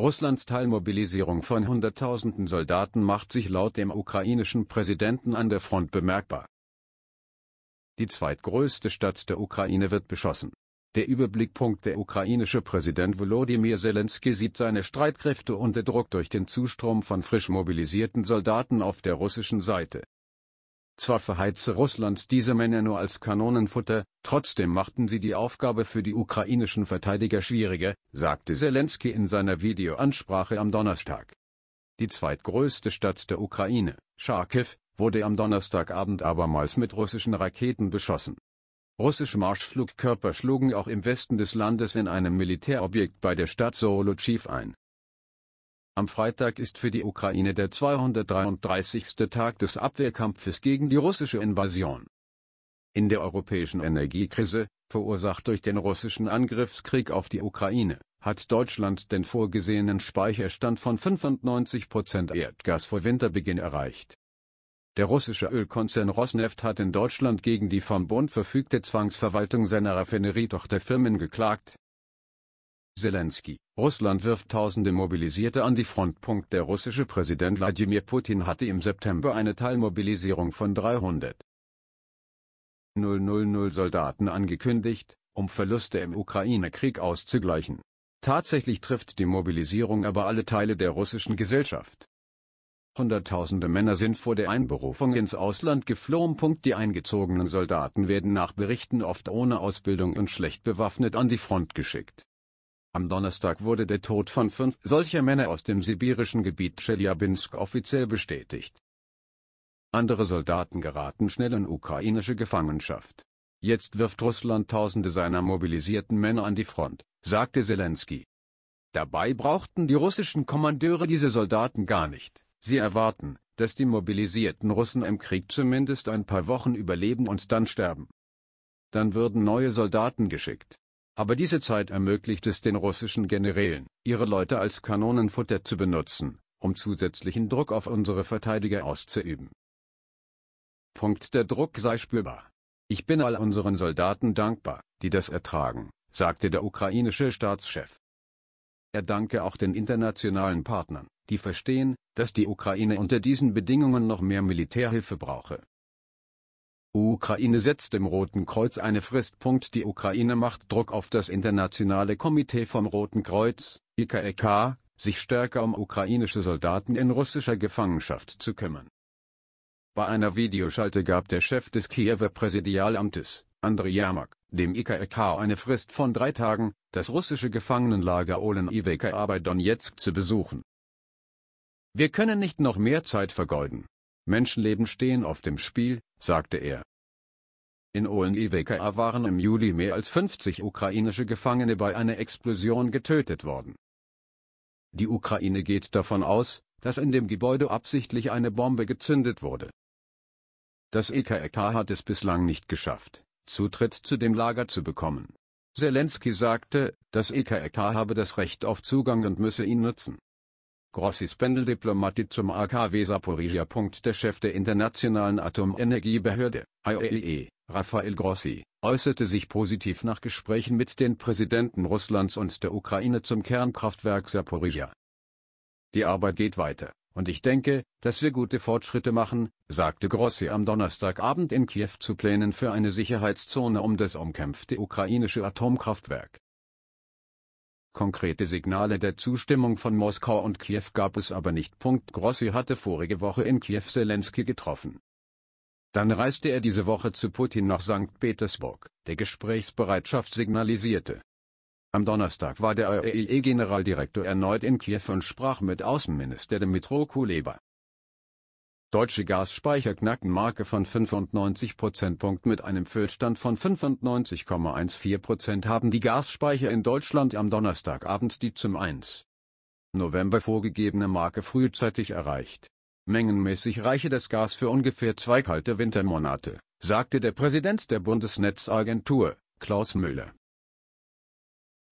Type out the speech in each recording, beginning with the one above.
Russlands Teilmobilisierung von Hunderttausenden Soldaten macht sich laut dem ukrainischen Präsidenten an der Front bemerkbar. Die zweitgrößte Stadt der Ukraine wird beschossen. Der Überblickpunkt der ukrainische Präsident Volodymyr Zelensky sieht seine Streitkräfte unter Druck durch den Zustrom von frisch mobilisierten Soldaten auf der russischen Seite zwar verheize Russland diese Männer nur als Kanonenfutter, trotzdem machten sie die Aufgabe für die ukrainischen Verteidiger schwieriger, sagte Zelensky in seiner Videoansprache am Donnerstag. Die zweitgrößte Stadt der Ukraine, Charkiw, wurde am Donnerstagabend abermals mit russischen Raketen beschossen. Russische Marschflugkörper schlugen auch im Westen des Landes in einem Militärobjekt bei der Stadt Solovchiv ein am Freitag ist für die Ukraine der 233. Tag des Abwehrkampfes gegen die russische Invasion. In der europäischen Energiekrise, verursacht durch den russischen Angriffskrieg auf die Ukraine, hat Deutschland den vorgesehenen Speicherstand von 95 Prozent Erdgas vor Winterbeginn erreicht. Der russische Ölkonzern Rosneft hat in Deutschland gegen die vom Bund verfügte Zwangsverwaltung seiner Raffinerietochterfirmen geklagt Zelensky, Russland wirft Tausende Mobilisierte an die Front. Der russische Präsident Wladimir Putin hatte im September eine Teilmobilisierung von 300.000 Soldaten angekündigt, um Verluste im Ukraine-Krieg auszugleichen. Tatsächlich trifft die Mobilisierung aber alle Teile der russischen Gesellschaft. Hunderttausende Männer sind vor der Einberufung ins Ausland geflohen. Die eingezogenen Soldaten werden nach Berichten oft ohne Ausbildung und schlecht bewaffnet an die Front geschickt. Am Donnerstag wurde der Tod von fünf solcher Männer aus dem sibirischen Gebiet Tscheljabinsk offiziell bestätigt. Andere Soldaten geraten schnell in ukrainische Gefangenschaft. Jetzt wirft Russland Tausende seiner mobilisierten Männer an die Front, sagte Zelensky. Dabei brauchten die russischen Kommandeure diese Soldaten gar nicht. Sie erwarten, dass die mobilisierten Russen im Krieg zumindest ein paar Wochen überleben und dann sterben. Dann würden neue Soldaten geschickt aber diese Zeit ermöglicht es den russischen Generälen, ihre Leute als Kanonenfutter zu benutzen, um zusätzlichen Druck auf unsere Verteidiger auszuüben. Punkt Der Druck sei spürbar. Ich bin all unseren Soldaten dankbar, die das ertragen, sagte der ukrainische Staatschef. Er danke auch den internationalen Partnern, die verstehen, dass die Ukraine unter diesen Bedingungen noch mehr Militärhilfe brauche. Ukraine setzt dem Roten Kreuz eine Frist. Die Ukraine macht Druck auf das Internationale Komitee vom Roten Kreuz, IKEK, e sich stärker um ukrainische Soldaten in russischer Gefangenschaft zu kümmern. Bei einer Videoschalte gab der Chef des Kiewer Präsidialamtes, Andriy Yermak, dem IKEK e eine Frist von drei Tagen, das russische Gefangenenlager Olen Iveka bei Donetsk zu besuchen. Wir können nicht noch mehr Zeit vergeuden, Menschenleben stehen auf dem Spiel, sagte er. In Olen-Iveka waren im Juli mehr als 50 ukrainische Gefangene bei einer Explosion getötet worden. Die Ukraine geht davon aus, dass in dem Gebäude absichtlich eine Bombe gezündet wurde. Das EKRK hat es bislang nicht geschafft, Zutritt zu dem Lager zu bekommen. Zelensky sagte, das EKRK habe das Recht auf Zugang und müsse ihn nutzen. Grossis Pendeldiplomatie zum AKW Saporizia. Der Chef der Internationalen Atomenergiebehörde, IAEE, Rafael Grossi, äußerte sich positiv nach Gesprächen mit den Präsidenten Russlands und der Ukraine zum Kernkraftwerk Saporizia. Die Arbeit geht weiter, und ich denke, dass wir gute Fortschritte machen, sagte Grossi am Donnerstagabend in Kiew zu Plänen für eine Sicherheitszone um das umkämpfte ukrainische Atomkraftwerk. Konkrete Signale der Zustimmung von Moskau und Kiew gab es aber nicht. Grossi hatte vorige Woche in Kiew Zelensky getroffen. Dann reiste er diese Woche zu Putin nach St. Petersburg, der Gesprächsbereitschaft signalisierte. Am Donnerstag war der REE-Generaldirektor erneut in Kiew und sprach mit Außenminister Dmytro Kuleba. Deutsche Gasspeicher knacken Marke von 95 Prozentpunkt mit einem Füllstand von 95,14 Prozent haben die Gasspeicher in Deutschland am Donnerstagabend die zum 1. November vorgegebene Marke frühzeitig erreicht. Mengenmäßig reiche das Gas für ungefähr zwei kalte Wintermonate, sagte der Präsident der Bundesnetzagentur, Klaus Müller.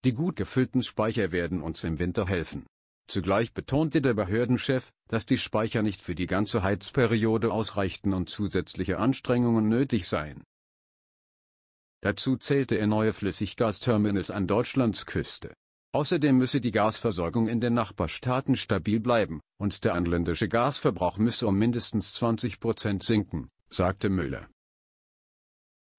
Die gut gefüllten Speicher werden uns im Winter helfen. Zugleich betonte der Behördenchef, dass die Speicher nicht für die ganze Heizperiode ausreichten und zusätzliche Anstrengungen nötig seien. Dazu zählte er neue Flüssiggasterminals an Deutschlands Küste. Außerdem müsse die Gasversorgung in den Nachbarstaaten stabil bleiben, und der anländische Gasverbrauch müsse um mindestens 20 Prozent sinken, sagte Müller.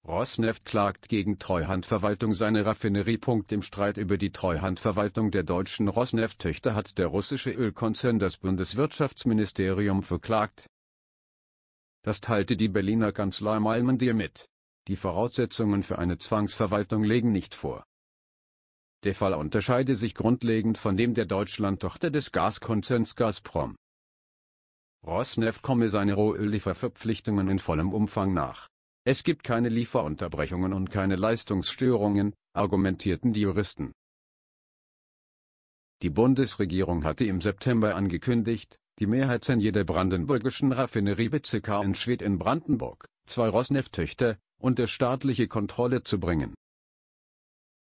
Rosneft klagt gegen Treuhandverwaltung seine Raffinerie. Im Streit über die Treuhandverwaltung der deutschen Rosneft-Töchter hat der russische Ölkonzern das Bundeswirtschaftsministerium verklagt. Das teilte die Berliner Kanzlei Malmendier mit. Die Voraussetzungen für eine Zwangsverwaltung liegen nicht vor. Der Fall unterscheide sich grundlegend von dem der Deutschland-Tochter des Gaskonzerns Gazprom. Rosneft komme seine Rohöllieferverpflichtungen in vollem Umfang nach es gibt keine Lieferunterbrechungen und keine Leistungsstörungen, argumentierten die Juristen. Die Bundesregierung hatte im September angekündigt, die Mehrheit jeder brandenburgischen Raffinerie Witzeka in Schwedt in Brandenburg, zwei Rosneft-Töchter, unter staatliche Kontrolle zu bringen.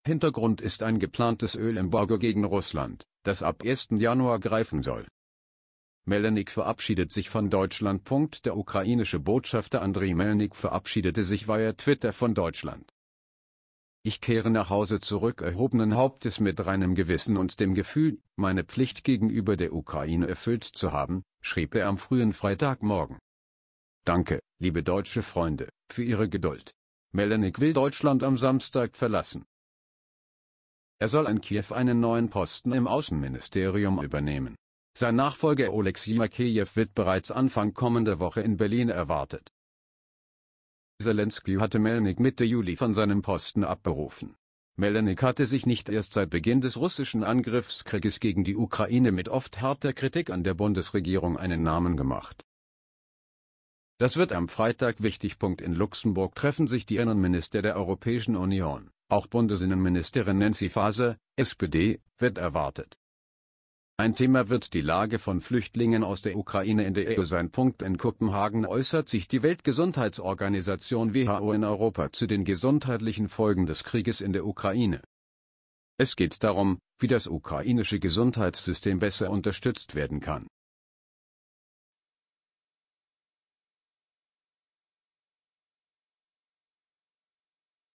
Hintergrund ist ein geplantes Ölembargo gegen Russland, das ab 1. Januar greifen soll. Melnik verabschiedet sich von Deutschland. Der ukrainische Botschafter Andriy Melnik verabschiedete sich via Twitter von Deutschland. Ich kehre nach Hause zurück erhobenen Hauptes mit reinem Gewissen und dem Gefühl, meine Pflicht gegenüber der Ukraine erfüllt zu haben, schrieb er am frühen Freitagmorgen. Danke, liebe deutsche Freunde, für Ihre Geduld. Melnik will Deutschland am Samstag verlassen. Er soll in Kiew einen neuen Posten im Außenministerium übernehmen. Sein Nachfolger Oleksiy Makejew wird bereits Anfang kommender Woche in Berlin erwartet. Zelensky hatte Melnik Mitte Juli von seinem Posten abberufen. Melnik hatte sich nicht erst seit Beginn des russischen Angriffskrieges gegen die Ukraine mit oft harter Kritik an der Bundesregierung einen Namen gemacht. Das wird am Freitag wichtig. In Luxemburg treffen sich die Innenminister der Europäischen Union. Auch Bundesinnenministerin Nancy Faser, SPD, wird erwartet. Ein Thema wird die Lage von Flüchtlingen aus der Ukraine in der EU sein. Punkt In Kopenhagen äußert sich die Weltgesundheitsorganisation WHO in Europa zu den gesundheitlichen Folgen des Krieges in der Ukraine. Es geht darum, wie das ukrainische Gesundheitssystem besser unterstützt werden kann.